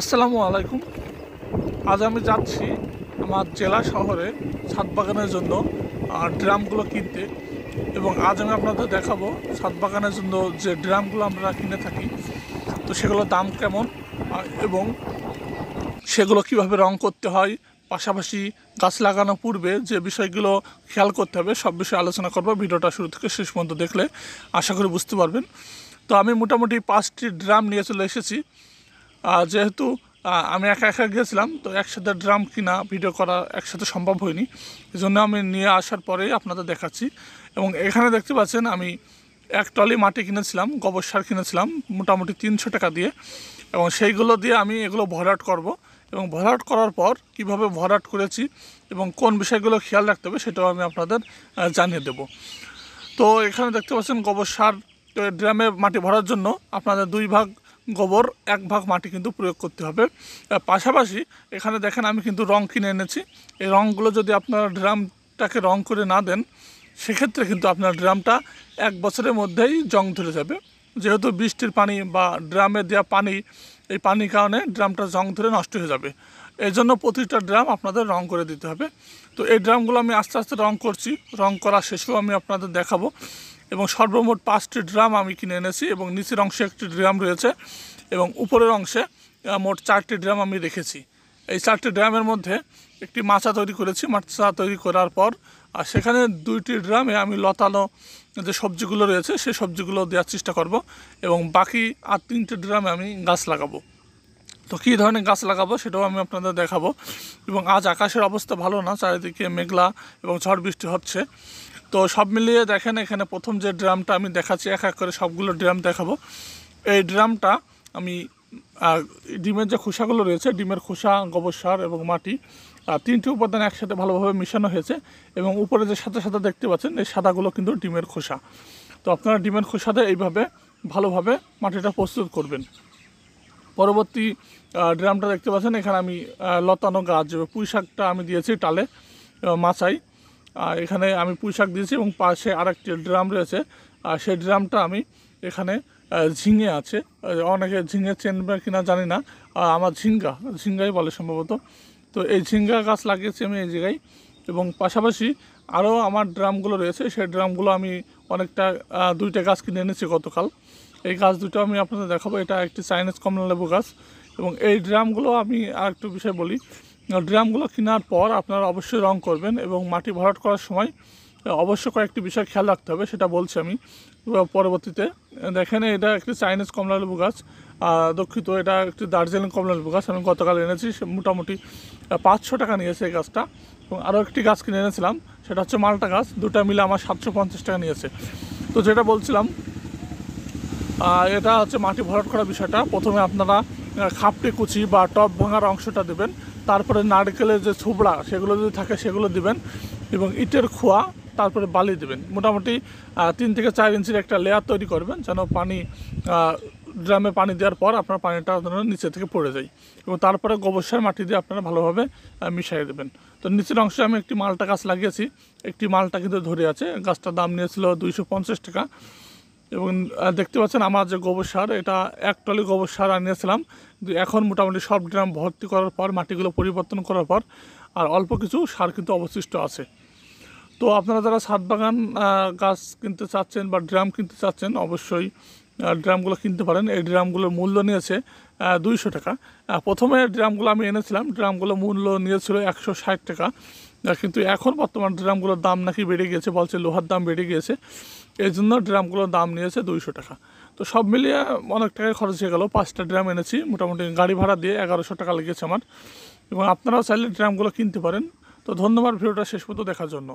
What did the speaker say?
আসসালামু আলাইকুম আজ আমি যাচ্ছি আমার জেলা শহরে ছাদ বাগানের জন্য ড্রামগুলো কিনতে এবং আজ আমি আপনাদের দেখাবো ছাদ বাগানের জন্য যে ড্রামগুলো আমরা কিনে থাকি তো সেগুলোর দাম কেমন এবং সেগুলো কিভাবে রং করতে হয় পাশাপাশি গাছ লাগানো পূর্বে যে বিষয়গুলো খেয়াল করতে হবে সব বিষয়ে আলোচনা করবো ভিডিওটা শুরু থেকে শেষ পর্যন্ত দেখলে আশা করি বুঝতে পারবেন তো আমি মোটামুটি পাঁচটি ড্রাম নিয়ে চলে এসেছি যেহেতু আমি একা একা গিয়েছিলাম তো একসাথে ড্রাম কিনা ভিডিও করা একসাথে সম্ভব হয়নি এই জন্য আমি নিয়ে আসার পরেই আপনাদের দেখাচ্ছি এবং এখানে দেখতে পাচ্ছেন আমি এক টলি মাটি কিনেছিলাম গোবর সার কিনেছিলাম মোটামুটি তিনশো টাকা দিয়ে এবং সেইগুলো দিয়ে আমি এগুলো ভরাট করব এবং ভরাট করার পর কিভাবে ভরাট করেছি এবং কোন বিষয়গুলো খেয়াল রাখতে হবে সেটাও আমি আপনাদের জানিয়ে দেব তো এখানে দেখতে পাচ্ছেন গোবর সার ড্রামে মাটি ভরার জন্য আপনাদের দুই ভাগ গোবর এক ভাগ মাটি কিন্তু প্রয়োগ করতে হবে পাশাপাশি এখানে দেখেন আমি কিন্তু রং কিনে এনেছি এই রঙগুলো যদি আপনারা ড্রামটাকে রং করে না দেন সেক্ষেত্রে কিন্তু আপনার ড্রামটা এক বছরের মধ্যেই জং ধরে যাবে যেহেতু বৃষ্টির পানি বা ড্রামে দেওয়া পানি এই পানির কারণে ড্রামটা জং ধরে নষ্ট হয়ে যাবে এই জন্য প্রতিটা ড্রাম আপনাদের রং করে দিতে হবে তো এই ড্রামগুলো আমি আস্তে আস্তে রং করছি রং করা শেষেও আমি আপনাদের দেখাবো এবং সর্বমোট পাঁচটি ড্রাম আমি কিনে এনেছি এবং নিচের অংশে একটি ড্রাম রয়েছে এবং উপরের অংশে মোট চারটি ড্রাম আমি রেখেছি এই চারটি ড্রামের মধ্যে একটি মাচা তৈরি করেছি মাচা তৈরি করার পর আর সেখানে দুইটি ড্রামে আমি লতানো যে সবজিগুলো রয়েছে সেই সবজিগুলো দেওয়ার চেষ্টা করব এবং বাকি আর তিনটি ড্রামে আমি গাছ লাগাবো তো কী ধরনের গাছ লাগাবো সেটাও আমি আপনাদের দেখাবো এবং আজ আকাশের অবস্থা ভালো না চারিদিকে মেঘলা এবং ঝড় বৃষ্টি হচ্ছে তো সব মিলিয়ে দেখেন এখানে প্রথম যে ড্রামটা আমি দেখাচ্ছি এক এক করে সবগুলো ড্রাম দেখাবো এই ড্রামটা আমি ডিমের যে খোসাগুলো রয়েছে ডিমের খোসা গোবর সার এবং মাটি তিনটি উপাদান একসাথে ভালোভাবে মিশানো হয়েছে এবং উপরে যে সাদা সাদা দেখতে পাচ্ছেন এই সাদাগুলো কিন্তু ডিমের খোসা তো আপনারা ডিমের খোসাতে এইভাবে ভালোভাবে মাটিটা প্রস্তুত করবেন পরবর্তী ড্রামটা দেখতে পাচ্ছেন এখানে আমি লতানো গাছ পুঁই শাকটা আমি দিয়েছি টালে মাছাই আর এখানে আমি পুঁই শাক দিয়েছি এবং পাশে আর একটি ড্রাম রয়েছে আর সেই ড্রামটা আমি এখানে ঝিঙে আছে অনেকে ঝিঙে চেনবে কিনা জানি না আমার ঝিঙ্গা ঝিঙ্গাই বলে সম্ভবত তো এই ঝিঙ্গা গাছ লাগিয়েছি আমি এই জায়গায় এবং পাশাপাশি আরও আমার ড্রামগুলো রয়েছে সেই ড্রামগুলো আমি অনেকটা দুইটা গাছ কিনে এনেছি গতকাল এই গাছ দুটো আমি আপনাদের দেখাবো এটা একটি চাইনিজ কমলা লেবু গাছ এবং এই ড্রামগুলো আমি আর একটু বিষয় বলি ড্রামগুলো কেনার পর আপনারা অবশ্যই রং করবেন এবং মাটি ভরাট করার সময় অবশ্য কয়েকটি বিষয় খেয়াল রাখতে হবে সেটা বলছি আমি পরবর্তীতে দেখেন এটা একটি চাইনিজ কমলালেবু গাছ দক্ষিত এটা একটি দার্জিলিং কমলালেবু গাছ আমি গতকাল এনেছি মোটামুটি পাঁচশো টাকা নিয়েছে এই গাছটা এবং আরও একটি গাছ কিনে এনেছিলাম সেটা হচ্ছে মালটা গাছ দুটা মিলে আমার সাতশো পঞ্চাশ টাকা নিয়েছে তো যেটা বলছিলাম এটা হচ্ছে মাটি ভরাট করা বিষয়টা প্রথমে আপনারা খাপটে কুচি বা টপ ভাঙার অংশটা দেবেন তারপরে নারকেলের যে ছোবড়া সেগুলো যদি থাকে সেগুলো দিবেন এবং ইটের খোয়া তারপরে বালি দেবেন মোটামুটি তিন থেকে চার ইঞ্চির একটা লেয়ার তৈরি করবেন যেন পানি ড্রামে পানি দেওয়ার পর আপনার পানিটা যেন নিচে থেকে পড়ে যায় এবং তারপরে গোবর সার মাটি দিয়ে আপনারা ভালোভাবে মিশিয়ে দেবেন তো নিচের অংশে আমি একটি মালটা গাছ লাগিয়েছি একটি মালটা কিন্তু ধরে আছে গাছটার দাম নিয়েছিল দুইশো টাকা এবং দেখতে পাচ্ছেন আমার যে গোবর সার এটা এক টলি গোবর সার আনিয়েছিলাম এখন মোটামুটি সব ড্রাম ভর্তি করার পর মাটিগুলো পরিবর্তন করার পর আর অল্প কিছু সার কিন্তু অবশিষ্ট আছে তো আপনারা যারা সাত বাগান গাছ কিনতে চাচ্ছেন বা ড্রাম কিনতে চাচ্ছেন অবশ্যই ড্রামগুলো কিনতে পারেন এই ড্রামগুলোর মূল্য নিয়েছে দুইশো টাকা প্রথমে ড্রামগুলো আমি এনেছিলাম ড্রামগুলো মূল্য নিয়েছিল একশো ষাট টাকা কিন্তু এখন বর্তমান ড্রামগুলোর দাম নাকি বেড়ে গিয়েছে বলছে লোহার দাম বেড়ে গিয়েছে এই জন্য ড্রামগুলোর দাম নিয়েছে দুইশো টাকা তো সব মিলিয়ে অনেক টাকায় খরচ হয়ে গেল পাঁচটা ড্রাম এনেছি মোটামুটি গাড়ি ভাড়া দিয়ে এগারোশো টাকা লেগেছে আমার এবং আপনারাও চাইলে ড্রামগুলো কিনতে পারেন তো ধন্যবাদ ভিডিওটা শেষ পর্যন্ত দেখার জন্য